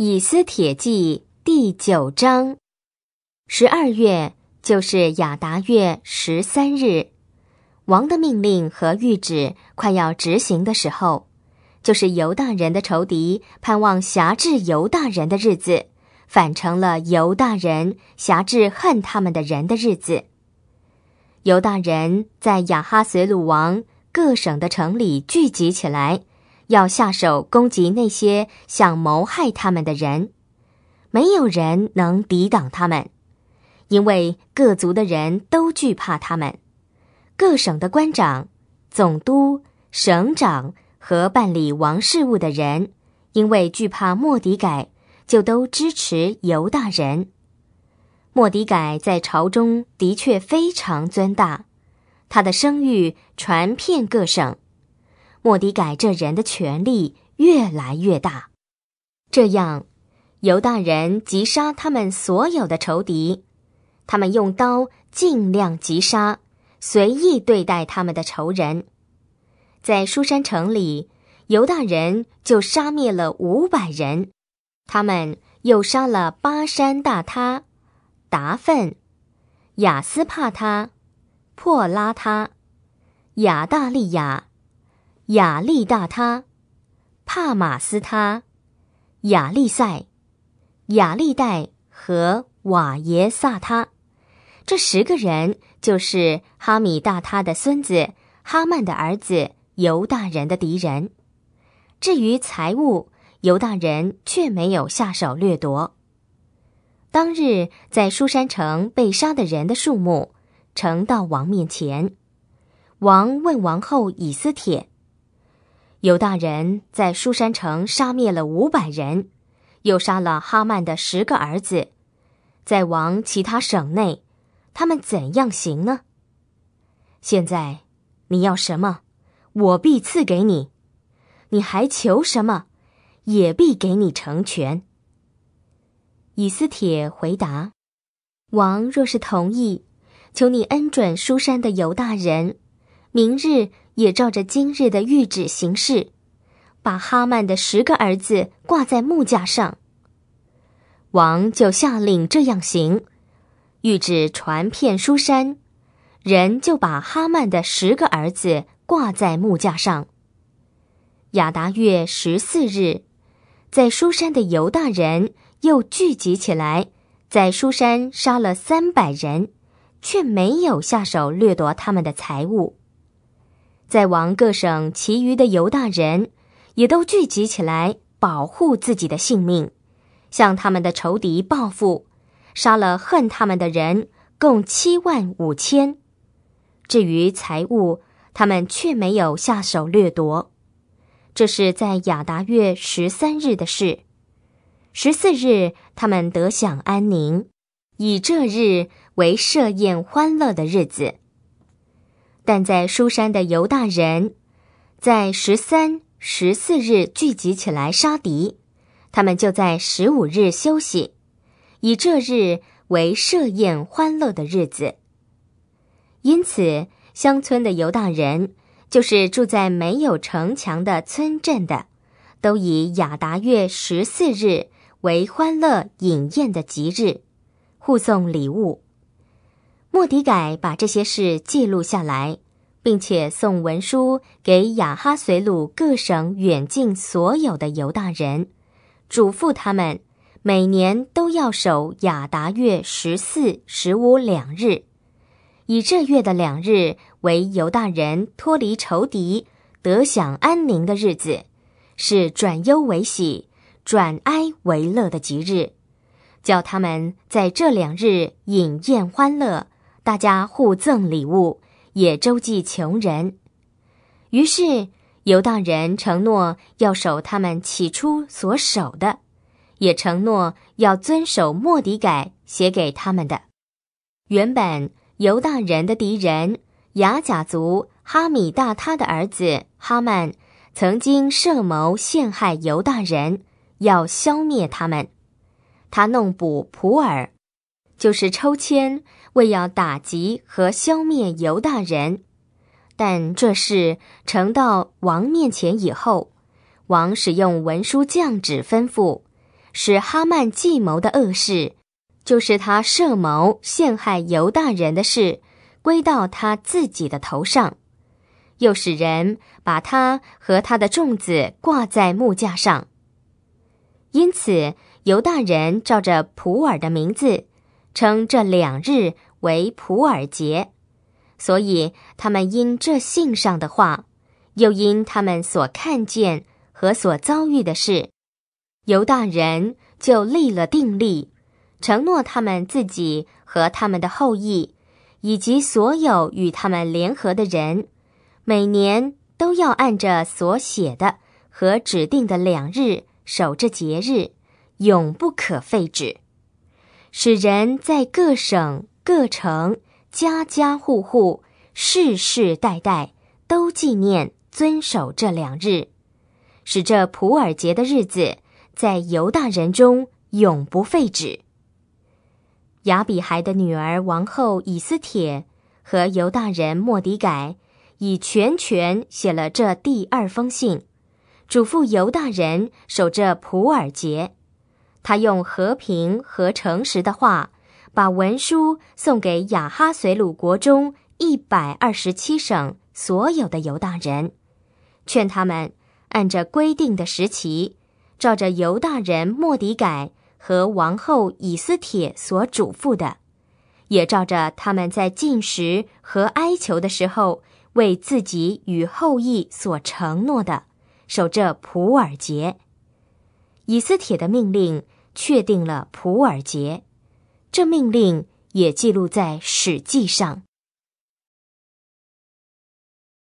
以斯帖记第九章，十二月就是雅达月十三日，王的命令和谕旨快要执行的时候，就是犹大人的仇敌盼望辖制犹大人的日子，反成了犹大人辖制恨他们的人的日子。犹大人在雅哈随鲁王各省的城里聚集起来。要下手攻击那些想谋害他们的人，没有人能抵挡他们，因为各族的人都惧怕他们。各省的官长、总督、省长和办理王事务的人，因为惧怕莫迪改，就都支持犹大人。莫迪改在朝中的确非常尊大，他的声誉传遍各省。莫迪改这人的权力越来越大。这样，犹大人急杀他们所有的仇敌。他们用刀尽量急杀，随意对待他们的仇人。在书山城里，犹大人就杀灭了五百人。他们又杀了巴山大他、达奋、雅斯帕他、破拉他、亚大利亚。亚利大他、帕马斯他、亚利塞、亚利代和瓦耶萨他，这十个人就是哈米大他的孙子哈曼的儿子犹大人的敌人。至于财物，犹大人却没有下手掠夺。当日在书山城被杀的人的数目呈到王面前，王问王后以斯帖。犹大人在书山城杀灭了五百人，又杀了哈曼的十个儿子。在王其他省内，他们怎样行呢？现在，你要什么，我必赐给你；你还求什么，也必给你成全。以斯帖回答：“王若是同意，求你恩准书山的犹大人，明日。”也照着今日的谕旨行事，把哈曼的十个儿子挂在木架上。王就下令这样行，谕旨传遍书山，人就把哈曼的十个儿子挂在木架上。亚达月十四日，在书山的犹大人又聚集起来，在书山杀了三百人，却没有下手掠夺他们的财物。在王各省，其余的犹大人也都聚集起来，保护自己的性命，向他们的仇敌报复，杀了恨他们的人，共七万五千。至于财物，他们却没有下手掠夺。这是在雅达月十三日的事。十四日，他们得享安宁，以这日为设宴欢乐的日子。但在书山的犹大人，在十三、十四日聚集起来杀敌，他们就在十五日休息，以这日为设宴欢乐的日子。因此，乡村的犹大人，就是住在没有城墙的村镇的，都以雅达月十四日为欢乐饮宴的吉日，互送礼物。莫迪改把这些事记录下来，并且送文书给雅哈随鲁各省远近所有的犹大人，嘱咐他们每年都要守雅达月十四、十五两日，以这月的两日为犹大人脱离仇敌、得享安宁的日子，是转忧为喜、转哀为乐的吉日，叫他们在这两日饮宴欢乐。大家互赠礼物，也周济穷人。于是游荡人承诺要守他们起初所守的，也承诺要遵守莫迪改写给他们的。原本游荡人的敌人雅甲族哈米大他的儿子哈曼，曾经设谋陷害游荡人，要消灭他们。他弄捕普洱。就是抽签，为要打击和消灭犹大人，但这事呈到王面前以后，王使用文书降旨吩咐，使哈曼计谋的恶事，就是他设谋陷害犹大人的事，归到他自己的头上，又使人把他和他的粽子挂在木架上。因此，犹大人照着普尔的名字。称这两日为普尔节，所以他们因这信上的话，又因他们所看见和所遭遇的事，犹大人就立了定例，承诺他们自己和他们的后裔，以及所有与他们联合的人，每年都要按着所写的和指定的两日守着节日，永不可废止。使人在各省、各城、家家户户、世世代代都纪念、遵守这两日，使这普尔节的日子在犹大人中永不废止。雅比孩的女儿王后以斯帖和犹大人莫迪改已全权写了这第二封信，嘱咐犹大人守着普尔节。他用和平和诚实的话，把文书送给雅哈随鲁国中一百二十七省所有的犹大人，劝他们按照规定的时期，照着犹大人莫迪改和王后以斯帖所嘱咐的，也照着他们在进食和哀求的时候为自己与后裔所承诺的，守着普尔节。以斯帖的命令。确定了普尔节，这命令也记录在《史记》上。